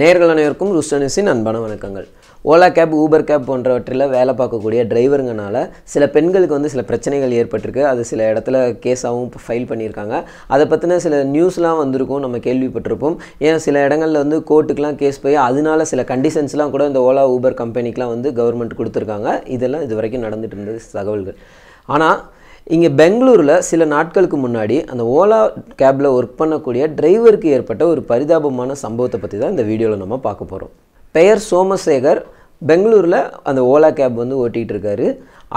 நேர்கள் அனைவருக்கும் ருஷ்டனிசின் அன்பான வணக்கங்கள் ஓலா கேப் ஊபர் கேப் போன்றவற்றில் வேலை பார்க்கக்கூடிய டிரைவருங்கனால சில பெண்களுக்கு வந்து சில பிரச்சனைகள் ஏற்பட்டிருக்கு அது சில இடத்துல கேஸாகவும் ஃபைல் பண்ணியிருக்காங்க அதை பற்றின சில நியூஸ்லாம் வந்திருக்கும் நம்ம கேள்விப்பட்டிருப்போம் ஏன் சில இடங்களில் வந்து கோர்ட்டுக்கெலாம் கேஸ் போய் அதனால சில கண்டிஷன்ஸ்லாம் கூட இந்த ஓலா ஊபர் கம்பெனிக்கெலாம் வந்து கவர்மெண்ட் கொடுத்துருக்காங்க இதெல்லாம் இது வரைக்கும் நடந்துகிட்டு இருந்தது தகவல்கள் ஆனால் இங்கே பெங்களூரில் சில நாட்களுக்கு முன்னாடி அந்த ஓலா கேபில் ஒர்க் பண்ணக்கூடிய டிரைவருக்கு ஏற்பட்ட ஒரு பரிதாபமான சம்பவத்தை பற்றி தான் இந்த வீடியோவில் நம்ம பார்க்க போகிறோம் பெயர் சோமசேகர் பெங்களூரில் அந்த ஓலா கேப் வந்து ஓட்டிகிட்டு இருக்கார்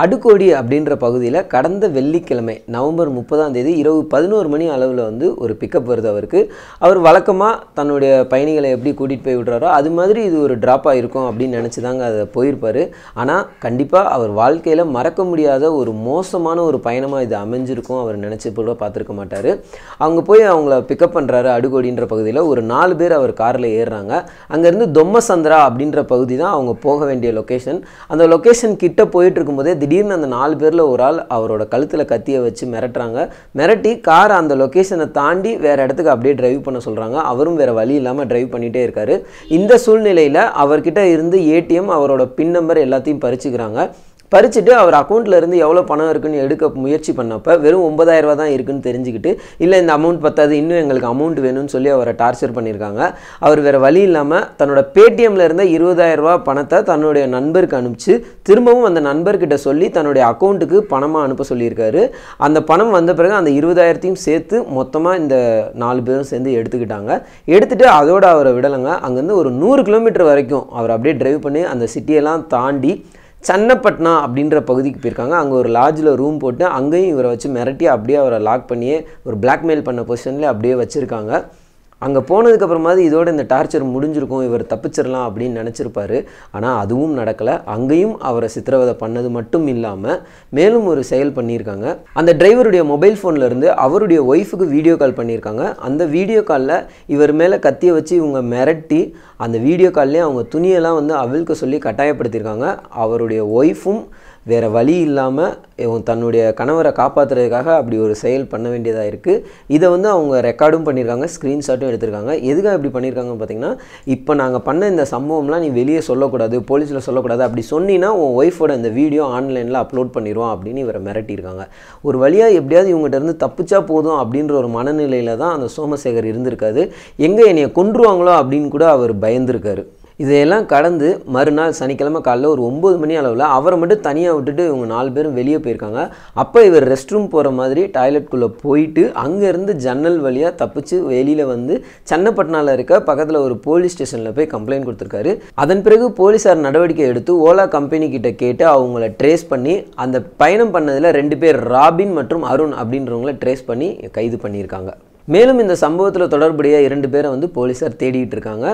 அடுக்கோடி அப்படின்ற பகுதியில் கடந்த வெள்ளிக்கிழமை நவம்பர் முப்பதாம் தேதி இரவு பதினோரு மணி அளவில் வந்து ஒரு பிக்கப் வருது அவருக்கு அவர் வழக்கமாக தன்னுடைய பயணிகளை எப்படி கூட்டிகிட்டு போய் விடுறாரோ அது மாதிரி இது ஒரு ட்ராப்பாக இருக்கும் அப்படின்னு நினச்சி தாங்க அதை போயிருப்பார் ஆனால் கண்டிப்பாக அவர் வாழ்க்கையில் மறக்க முடியாத ஒரு மோசமான ஒரு பயணமாக இது அமைஞ்சிருக்கும் அவர் நினச்சி போல பார்த்துருக்க மாட்டார் அவங்க போய் அவங்கள பிக்கப் பண்ணுறாரு அடுக்கோடின்ற பகுதியில் ஒரு நாலு பேர் அவர் காரில் ஏறுறாங்க அங்கேருந்து தொம்மசந்திரா அப்படின்ற பகுதி தான் அவங்க போ போக வேண்டிய லொக்கேஷன் அந்த லொக்கேஷன் கிட்டே போயிட்டு இருக்கும்போதே திடீர்னு அந்த நாலு பேரில் ஒரு ஆள் அவரோட கழுத்தில் கத்தியை வச்சு மிரட்டுறாங்க மிரட்டி கார் அந்த லொக்கேஷனை தாண்டி வேறு இடத்துக்கு அப்படியே ட்ரைவ் பண்ண சொல்கிறாங்க அவரும் வேறு வழி இல்லாமல் ட்ரைவ் பண்ணிகிட்டே இருக்கார் இந்த சூழ்நிலையில் அவர்கிட்ட இருந்து ஏடிஎம் அவரோட பின் நம்பர் எல்லாத்தையும் பறிச்சுக்கிறாங்க பறிச்சுட்டு அவர் அக்கௌண்ட்டில் இருந்து எவ்வளோ பணம் இருக்குன்னு எடுக்க முயற்சி பண்ணப்போ வெறும் ரூபா தான் இருக்குன்னு தெரிஞ்சுக்கிட்டு இல்லை இந்த அமௌண்ட் பத்தாது இன்னும் எங்களுக்கு அமௌண்ட் வேணும்னு சொல்லி அவரை டார்ச்சர் பண்ணியிருக்காங்க அவர் வேறு வழி இல்லாமல் தன்னோட பேடிஎம்மில் இருந்த ரூபா பணத்தை தன்னுடைய நண்பருக்கு அனுப்பிச்சு திரும்பவும் அந்த நண்பர்கிட்ட சொல்லி தன்னுடைய அக்கௌண்ட்டுக்கு பணமாக அனுப்ப சொல்லியிருக்காரு அந்த பணம் வந்த பிறகு அந்த இருபதாயிரத்தையும் சேர்த்து மொத்தமாக இந்த நாலு பேரும் சேர்ந்து எடுத்துக்கிட்டாங்க எடுத்துகிட்டு அதோடு அவரை விடலைங்க அங்கேருந்து ஒரு நூறு கிலோமீட்டர் வரைக்கும் அவர் அப்படியே ட்ரைவ் பண்ணி அந்த சிட்டியெல்லாம் தாண்டி சன்னப்பட்னா அப்படின்ற பகுதிக்கு போயிருக்காங்க அங்கே ஒரு லாட்ஜில் ரூம் போட்டு அங்கேயும் இவரை வச்சு மிரட்டி அப்படியே அவரை லாக் பண்ணியே ஒரு பிளாக்மெயில் பண்ண பொசிஷன்லேயே அப்படியே வச்சுருக்காங்க அங்கே போனதுக்கப்புறமாவது இதோட இந்த டார்ச்சர் முடிஞ்சிருக்கும் இவர் தப்பிச்சிடலாம் அப்படின்னு நினச்சிருப்பார் ஆனால் அதுவும் நடக்கலை அங்கேயும் அவரை சித்திரவதை பண்ணது மட்டும் இல்லாமல் மேலும் ஒரு செயல் பண்ணியிருக்காங்க அந்த டிரைவருடைய மொபைல் ஃபோன்லேருந்து அவருடைய ஒய்ஃபுக்கு வீடியோ கால் பண்ணியிருக்காங்க அந்த வீடியோ காலில் இவர் மேலே கத்திய வச்சு இவங்க மிரட்டி அந்த வீடியோ கால்லேயே அவங்க துணியெல்லாம் வந்து அவிழ்க்க சொல்லி கட்டாயப்படுத்தியிருக்காங்க அவருடைய ஒய்ஃபும் வேறு வழி இல்லாமல் தன்னுடைய கணவரை காப்பாற்றுறதுக்காக அப்படி ஒரு செயல் பண்ண வேண்டியதாக இருக்குது இதை வந்து அவங்க ரெக்கார்டும் பண்ணியிருக்காங்க ஸ்க்ரீன்ஷாட்டும் எடுத்திருக்காங்க எதுக்காக இப்படி பண்ணியிருக்காங்கன்னு பார்த்தீங்கன்னா இப்போ நாங்கள் பண்ண இந்த சம்பவம்லாம் நீ வெளியே சொல்லக்கூடாது போலீஸில் சொல்லக்கூடாது அப்படி சொன்னீங்கன்னா உன் ஒய்ஃபோட இந்த வீடியோ ஆன்லைனில் அப்லோட் பண்ணிடுவோம் அப்படின்னு இவரை மிரட்டியிருக்காங்க ஒரு வழியாக எப்படியாவது இவங்ககிட்ட தப்பிச்சா போதும் அப்படின்ற ஒரு மனநிலையில் தான் அந்த சோமசேகர் இருந்திருக்காது எங்கே என்னையை கொன்றுவாங்களோ அப்படின்னு கூட அவர் பயந்துருக்காரு இதையெல்லாம் கடந்து மறுநாள் சனிக்கிழமை காலையில் ஒரு ஒம்பது மணி அளவில் அவரை மட்டும் தனியாக விட்டுட்டு இவங்க நாலு பேரும் வெளியே போயிருக்காங்க அப்போ இவர் ரெஸ்ட் ரூம் போகிற மாதிரி டாய்லெட்குள்ளே போயிட்டு அங்கேருந்து ஜன்னல் வழியாக தப்பிச்சு வெளியில் வந்து சென்னப்பட்டினாவில் இருக்க பக்கத்தில் ஒரு போலீஸ் ஸ்டேஷனில் போய் கம்ப்ளைண்ட் கொடுத்துருக்காரு அதன் பிறகு போலீஸார் நடவடிக்கை எடுத்து ஓலா கம்பெனி கிட்ட கேட்டு அவங்கள ட்ரேஸ் பண்ணி அந்த பயணம் பண்ணதில் ரெண்டு பேர் ராபின் மற்றும் அருண் அப்படின்றவங்கள ட்ரேஸ் பண்ணி கைது பண்ணியிருக்காங்க மேலும் இந்த சம்பவத்தில் தொடர்புடைய இரண்டு பேரை வந்து போலீஸார் தேடிட்டு இருக்காங்க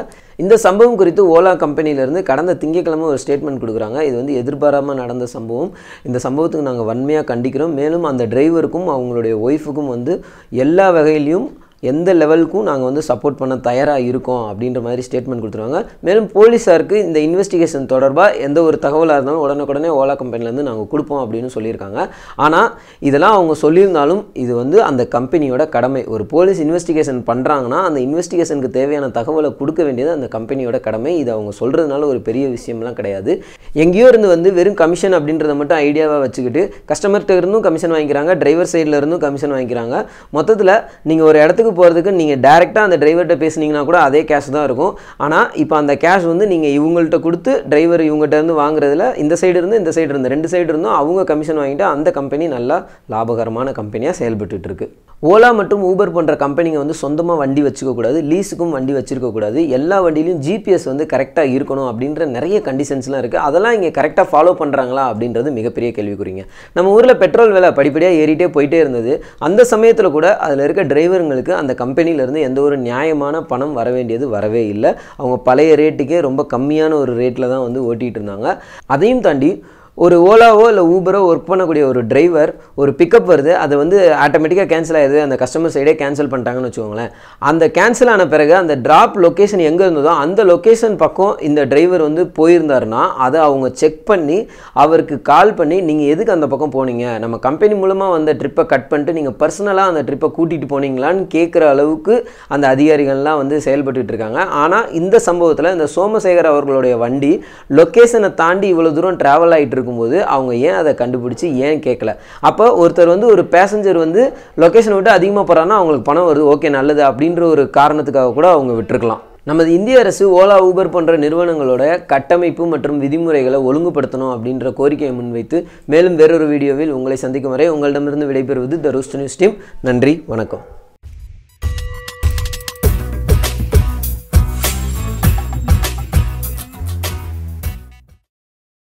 இந்த சம்பவம் குறித்து ஓலா கம்பெனியிலேருந்து கடந்த திங்கட்கிழமை ஒரு ஸ்டேட்மெண்ட் கொடுக்குறாங்க இது வந்து எதிர்பாராமல் நடந்த சம்பவம் இந்த சம்பவத்துக்கு நாங்கள் வன்மையாக கண்டிக்கிறோம் மேலும் அந்த டிரைவருக்கும் அவங்களுடைய ஒய்ஃபுக்கும் வந்து எல்லா வகையிலையும் எந்த லெவலுக்கும் நாங்கள் வந்து சப்போர்ட் பண்ண தயாராக இருக்கோம் அப்படின்ற மாதிரி ஸ்டேட்மெண்ட் கொடுத்துருவாங்க மேலும் போலீஸாருக்கு இந்த இன்வெஸ்டிகேஷன் தொடர்பாக எந்த ஒரு தகவலாக இருந்தாலும் உடனுக்குடனே ஓலா கம்பெனிலேருந்து நாங்கள் கொடுப்போம் அப்படின்னு சொல்லியிருக்காங்க ஆனால் இதெல்லாம் அவங்க சொல்லியிருந்தாலும் இது வந்து அந்த கம்பெனியோட கடமை ஒரு போலீஸ் இன்வெஸ்டிகேஷன் பண்ணுறாங்கன்னா அந்த இன்வெஸ்டிகேஷனுக்கு தேவையான தகவலை கொடுக்க வேண்டியது அந்த கம்பெனியோட கடமை இது அவங்க சொல்கிறதுனால ஒரு பெரிய விஷயம்லாம் கிடையாது எங்கேயோ இருந்து வந்து வெறும் கமிஷன் அப்படின்றத மட்டும் ஐடியாவாக வச்சுக்கிட்டு கஸ்டமர்கிட்ட இருந்தும் கமிஷன் வாங்கிக்கிறாங்க டிரைவர் சைடில் இருந்தும் கமிஷன் வாங்கிக்கிறாங்க மொத்தத்தில் நீங்கள் ஒரு இடத்துக்கு ஊருக்கு போகிறதுக்கு நீங்கள் டேரெக்டாக அந்த டிரைவர்கிட்ட பேசுனீங்கன்னா கூட அதே கேஷ் தான் இருக்கும் ஆனால் இப்போ அந்த கேஷ் வந்து நீங்கள் இவங்கள்ட்ட கொடுத்து டிரைவர் இவங்ககிட்டருந்து வாங்குறதுல இந்த சைடு இருந்து இந்த சைடு இருந்து ரெண்டு சைடு இருந்தும் அவங்க கமிஷன் வாங்கிட்டு அந்த கம்பெனி நல்லா லாபகரமான கம்பெனியாக செயல்பட்டு இருக்கு ஓலா மற்றும் ஊபர் போன்ற கம்பெனிங்க வந்து சொந்தமாக வண்டி வச்சுக்கக்கூடாது லீஸுக்கும் வண்டி வச்சுருக்கக்கூடாது எல்லா வண்டியிலையும் ஜிபிஎஸ் வந்து கரெக்டாக இருக்கணும் அப்படின்ற நிறைய கண்டிஷன்ஸ்லாம் இருக்குது அதெல்லாம் இங்கே கரெக்டாக ஃபாலோ பண்ணுறாங்களா அப்படின்றது மிகப்பெரிய கேள்விக்குறிங்க நம்ம ஊரில் பெட்ரோல் விலை படிப்படியாக ஏறிட்டே போயிட்டே இருந்தது அந்த சமயத்தில் கூட அதில் இருக்க டிரைவருங்களுக்கு அந்த கம்பெனியிலேருந்து எந்த ஒரு நியாயமான பணம் வர வேண்டியது வரவே இல்லை அவங்க பழைய ரேட்டுக்கே ரொம்ப கம்மியான ஒரு ரேட்டில் தான் வந்து ஓட்டிகிட்டு இருந்தாங்க அதையும் தாண்டி ஒரு ஓலாவோ இல்லை ஊபரோ ஒர்க் பண்ணக்கூடிய ஒரு டிரைவர் ஒரு பிக்கப் வருது அதை வந்து ஆட்டோமேட்டிக்காக கேன்சல் ஆகிடுது அந்த கஸ்டமர் சைடே கேன்சல் பண்ணிட்டாங்கன்னு வச்சுக்கோங்களேன் அந்த கேன்சல் ஆன பிறகு அந்த ட்ராப் லொக்கேஷன் எங்கே இருந்ததோ அந்த லொக்கேஷன் பக்கம் இந்த டிரைவர் வந்து போயிருந்தாருன்னா அதை அவங்க செக் பண்ணி அவருக்கு கால் பண்ணி நீங்கள் எதுக்கு அந்த பக்கம் போனீங்க நம்ம கம்பெனி மூலமாக வந்த ட்ரிப்பை கட் பண்ணிட்டு நீங்கள் பர்சனலாக அந்த ட்ரிப்பை கூட்டிகிட்டு போனீங்களான்னு கேட்குற அளவுக்கு அந்த அதிகாரிகள்லாம் வந்து செயல்பட்டு இருக்காங்க ஆனால் இந்த சம்பவத்தில் இந்த சோமசேகர் அவர்களுடைய வண்டி லொக்கேஷனை தாண்டி இவ்வளோ தூரம் ட்ராவல் ஆகிட்டு இருக்கும்போது அவங்க ஏன் அதை கண்டுபிடிச்சி ஏன் கேட்கல அப்போ ஒருத்தர் வந்து ஒரு பேசஞ்சர் வந்து லொக்கேஷனை விட்டு அதிகமாக போகிறாங்கன்னா அவங்களுக்கு பணம் வருது ஓகே நல்லது அப்படின்ற ஒரு காரணத்துக்காக கூட அவங்க விட்டுருக்கலாம் நமது இந்திய அரசு ஓலா ஊபர் போன்ற நிறுவனங்களோட கட்டமைப்பு மற்றும் விதிமுறைகளை ஒழுங்குபடுத்தணும் அப்படின்ற கோரிக்கையை முன்வைத்து மேலும் வேறொரு வீடியோவில் உங்களை சந்திக்கும் வரை உங்களிடமிருந்து விடைபெறுவது த ரூஸ்ட் நியூஸ் டீம் நன்றி வணக்கம்